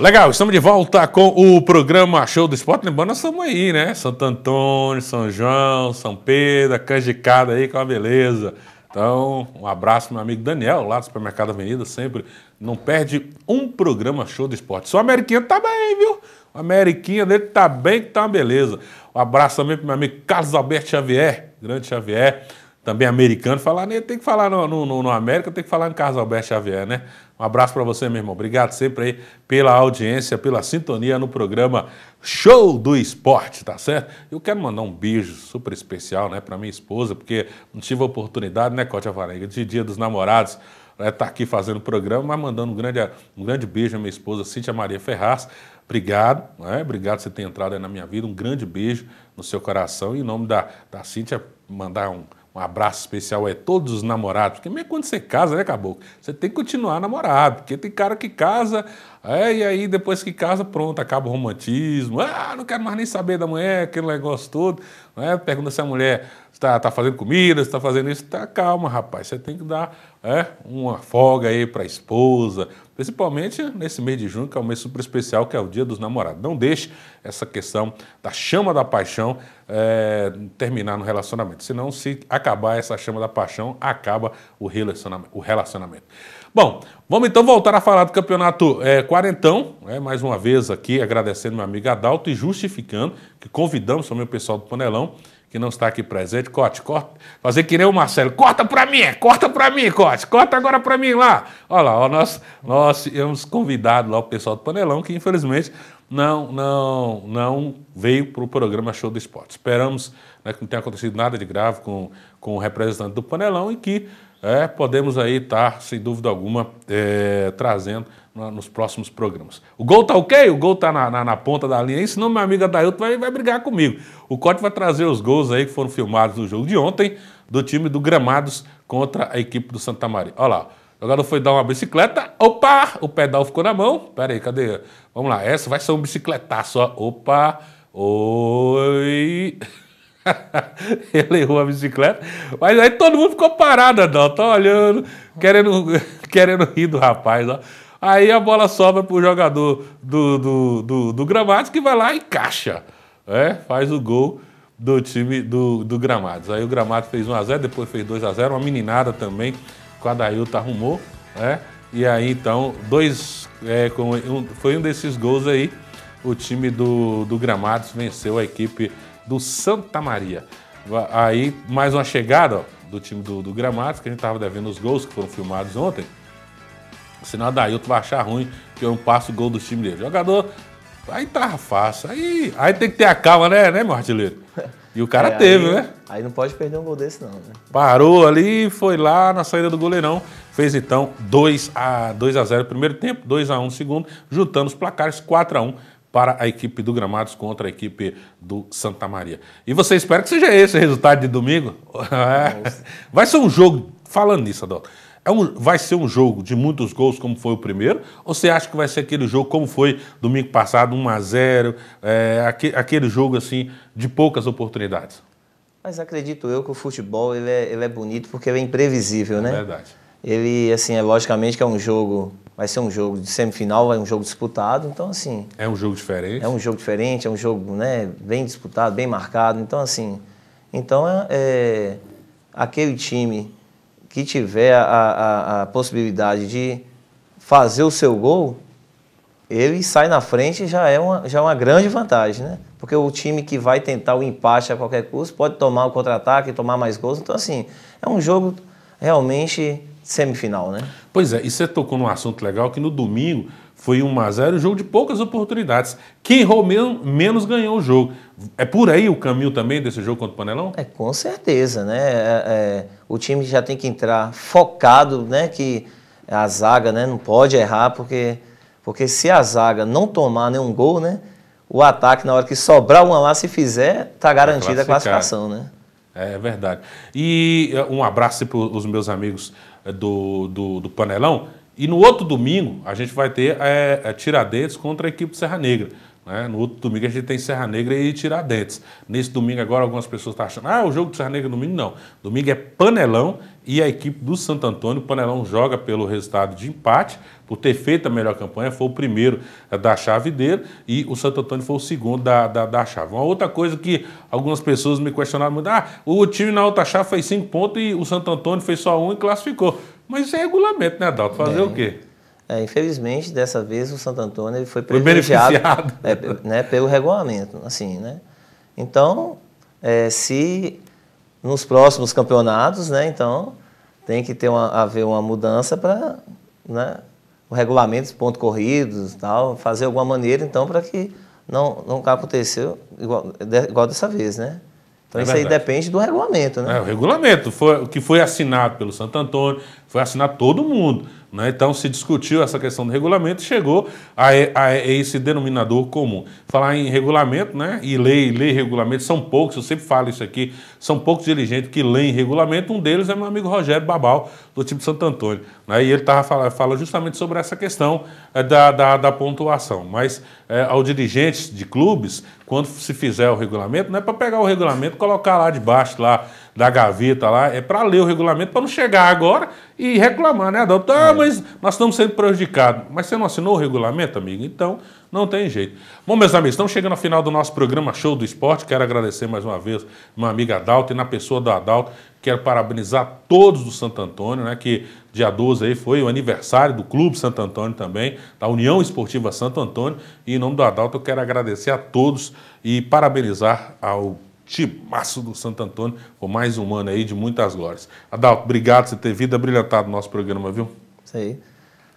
Legal, estamos de volta com o programa Show do Esporte. Lembrando, nós estamos aí, né? Santo Antônio, São João, São Pedro, canjicada aí com é a beleza. Então, um abraço, meu amigo Daniel, lá do Supermercado Avenida, sempre. Não perde um programa Show do Esporte. Só o Ameriquinha tá bem, viu? O Ameriquinha dele tá bem, que tá uma beleza. Um abraço também pro meu amigo Carlos Alberto Xavier, grande Xavier também americano, falar nele, né, tem que falar no, no, no América, tem que falar em Carlos Alberto Xavier, né? Um abraço para você, meu irmão. Obrigado sempre aí pela audiência, pela sintonia no programa Show do Esporte, tá certo? Eu quero mandar um beijo super especial, né, para minha esposa, porque não tive a oportunidade, né, Cote Avarenga, de Dia dos Namorados, né, tá aqui fazendo o programa, mas mandando um grande, um grande beijo à minha esposa, Cíntia Maria Ferraz. Obrigado, né? Obrigado por você ter entrado aí na minha vida. Um grande beijo no seu coração. E em nome da, da Cíntia, mandar um um abraço especial é todos os namorados, porque mesmo quando você casa, né, caboclo? Você tem que continuar namorado, porque tem cara que casa, é, e aí depois que casa, pronto, acaba o romantismo. Ah, não quero mais nem saber da mulher, aquele negócio todo. Né? Pergunta se a mulher está tá fazendo comida, está fazendo isso. Tá, calma, rapaz, você tem que dar é, uma folga aí para a esposa, principalmente nesse mês de junho, que é um mês super especial, que é o Dia dos Namorados. Não deixe essa questão da chama da paixão é, terminar no relacionamento, senão, se acabar essa chama da paixão, acaba o relacionamento. O relacionamento. Bom, vamos então voltar a falar do campeonato é, quarentão, né, mais uma vez aqui agradecendo meu amigo Adalto e justificando que convidamos também o pessoal do Panelão que não está aqui presente. Cote, corta. Fazer que nem o Marcelo. Corta para mim, corta para mim, Cote. Corta agora para mim lá. Olha lá, ó, nós, nós tínhamos convidado lá o pessoal do Panelão, que infelizmente não, não, não veio para o programa Show do Esporte. Esperamos né, que não tenha acontecido nada de grave com, com o representante do Panelão e que é, podemos aí estar, tá, sem dúvida alguma, é, trazendo na, nos próximos programas. O gol tá ok? O gol tá na, na, na ponta da linha aí, senão minha amiga Adailton vai, vai brigar comigo. O corte vai trazer os gols aí que foram filmados no jogo de ontem, do time do Gramados contra a equipe do Santa Maria. Olha lá, o jogador foi dar uma bicicleta, opa, o pedal ficou na mão. Pera aí, cadê? Vamos lá, essa vai ser um bicicletaço, ó. Opa, oi... ele errou a bicicleta. Mas aí todo mundo ficou parado, tá olhando, querendo, querendo rir do rapaz. Ó. Aí a bola sobra pro jogador do, do, do, do Gramados, que vai lá e caixa. É, faz o gol do time do, do Gramados. Aí o Gramado fez 1x0, depois fez 2x0, uma meninada também que a Adailton arrumou. Né? E aí então, dois. É, com, um, foi um desses gols aí. O time do, do Gramados venceu a equipe do Santa Maria. Aí, mais uma chegada ó, do time do, do Gramados, que a gente estava devendo os gols que foram filmados ontem. Senão Dailton vai achar ruim que eu não passo o gol do time dele. Jogador, aí tá fácil. Aí, aí tem que ter a calma, né, né meu artilheiro? E o cara é, teve, aí, né? Aí não pode perder um gol desse, não. Né? Parou ali, foi lá na saída do goleirão. Fez então 2 a, 2 a 0 primeiro tempo, 2 a 1 segundo, juntando os placares 4 a 1 para a equipe do Gramados contra a equipe do Santa Maria. E você espera que seja esse o resultado de domingo? É. vai ser um jogo, falando nisso, Adolfo, é um, vai ser um jogo de muitos gols como foi o primeiro? Ou você acha que vai ser aquele jogo como foi domingo passado, 1x0, é, aquele, aquele jogo assim de poucas oportunidades? Mas acredito eu que o futebol ele é, ele é bonito porque ele é imprevisível, é né? É verdade. Ele, assim, é logicamente que é um jogo vai ser um jogo de semifinal, é um jogo disputado, então assim. É um jogo diferente. É um jogo diferente, é um jogo né, bem disputado, bem marcado, então assim. Então é, é aquele time que tiver a, a, a, possibilidade de fazer o seu gol, ele sai na frente já é uma, já é uma grande vantagem, né? Porque o time que vai tentar o empate a qualquer custo pode tomar o contra-ataque, tomar mais gols. Então, assim, é um jogo realmente semifinal, né? Pois é, e você tocou num assunto legal que no domingo foi 1 a 0 jogo de poucas oportunidades. Quem errou menos, menos ganhou o jogo. É por aí o caminho também desse jogo contra o Panelão? É, com certeza, né? É, é, o time já tem que entrar focado, né? Que a zaga né, não pode errar, porque, porque se a zaga não tomar nenhum gol, né? O ataque, na hora que sobrar uma lá, se fizer, está garantida a classificação, né? É verdade. E eh, um abraço para os meus amigos é, do, do, do Panelão. E no outro domingo a gente vai ter é, é Tiradentes contra a equipe Serra Negra. Né? No outro domingo a gente tem Serra Negra e Tiradentes. Nesse domingo agora algumas pessoas estão tá achando, ah, o jogo de Serra Negra domingo não. Domingo é Panelão e a equipe do Santo Antônio, o Panelão joga pelo resultado de empate, por ter feito a melhor campanha, foi o primeiro eh, da chave dele e o Santo Antônio foi o segundo da, da, da chave. Uma outra coisa que algumas pessoas me questionaram muito, ah, o time na outra chave fez cinco pontos e o Santo Antônio fez só um e classificou. Mas isso é regulamento, né, Adalto? Fazer é. o quê? É, infelizmente, dessa vez o Santo Antônio foi prejudicado foi é, né, pelo regulamento, assim, né? Então, é, se nos próximos campeonatos, né, então tem que ter uma, haver uma mudança para né, o regulamento dos pontos corridos, tal, fazer alguma maneira, então, para que não nunca aconteceu igual, igual dessa vez, né? Então é isso verdade. aí depende do regulamento, né? É, o regulamento foi, que foi assinado pelo Santo Antônio, foi assinado todo mundo. Né? Então se discutiu essa questão do regulamento e chegou a, a, esse denominador comum. Falar em regulamento né? e lei, lei regulamento, são poucos, eu sempre falo isso aqui, são poucos dirigentes que leem regulamento, um deles é meu amigo Rogério Babal, do time tipo Santo Antônio. Né? E ele tava fala, fala justamente sobre essa questão eh, da, da, da pontuação. Mas é, eh, ao dirigente de clubes, quando se fizer o regulamento, não é para pegar o regulamento e colocar lá debaixo lá da gaveta lá, é para ler o regulamento, para não chegar agora e reclamar, né, Adalto? Ah, é. mas nós estamos sendo prejudicados. Mas você não assinou o regulamento, amigo? Então, não tem jeito. Bom, meus amigos, estamos chegando ao final do nosso programa Show do Esporte. Quero agradecer mais uma vez meu amigo Adalto e na pessoa do Adalto. Quero parabenizar todos do Santo Antônio, né, que dia 12 aí foi o aniversário do Clube Santo Antônio também, da União Esportiva Santo Antônio. E em nome do Adalto, eu quero agradecer a todos e parabenizar ao timaço do Santo Antônio, por mais um ano aí de muitas glórias. Adalto, obrigado por você ter vindo, abrilhantado o nosso programa, viu? Isso aí.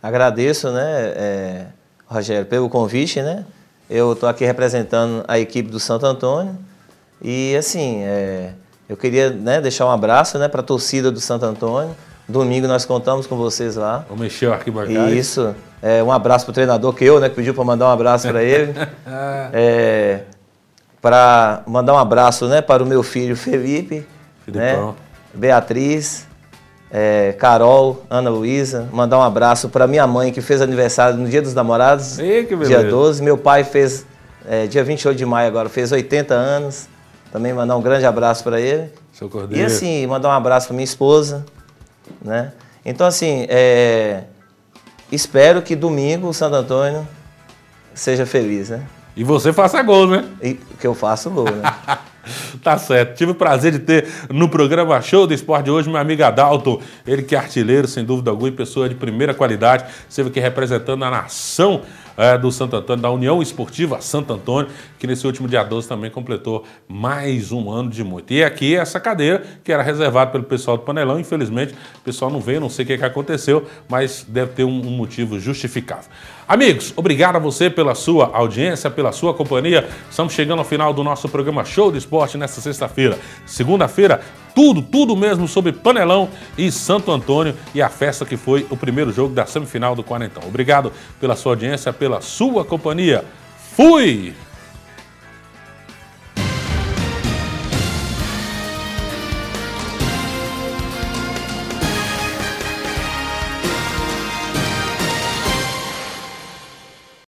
Agradeço, né, é, Rogério, pelo convite, né? Eu estou aqui representando a equipe do Santo Antônio e, assim, é, eu queria né, deixar um abraço né, para a torcida do Santo Antônio. Domingo nós contamos com vocês lá. Vou mexer o arquibancada. Isso. É, um abraço para o treinador que eu, né, que pediu para mandar um abraço para ele. é, para mandar um abraço né, para o meu filho Felipe, né, Beatriz, é, Carol, Ana Luísa. Mandar um abraço para minha mãe, que fez aniversário no Dia dos Namorados, Ei, dia 12. Meu pai fez, é, dia 28 de maio agora, fez 80 anos. Também mandar um grande abraço para ele. Seu cordeiro. E assim, mandar um abraço para minha esposa. Né? Então, assim, é, espero que domingo o Santo Antônio seja feliz, né? E você faça gol, né? E que eu faça gol, né? tá certo. Tive o prazer de ter no programa Show do Esporte de hoje meu amigo Adalto. Ele que é artilheiro, sem dúvida alguma, e pessoa de primeira qualidade. Esteve aqui representando a nação é, do Santo Antônio, da União Esportiva Santo Antônio, que nesse último dia 12 também completou mais um ano de muito. E aqui essa cadeira, que era reservada pelo pessoal do Panelão, infelizmente o pessoal não veio, não sei o que, que aconteceu, mas deve ter um, um motivo justificável. Amigos, obrigado a você pela sua audiência, pela sua companhia. Estamos chegando ao final do nosso programa Show do Esporte nesta sexta-feira. Segunda-feira, tudo, tudo mesmo sobre Panelão e Santo Antônio e a festa que foi o primeiro jogo da semifinal do Quarentão. Obrigado pela sua audiência, pela sua companhia. Fui!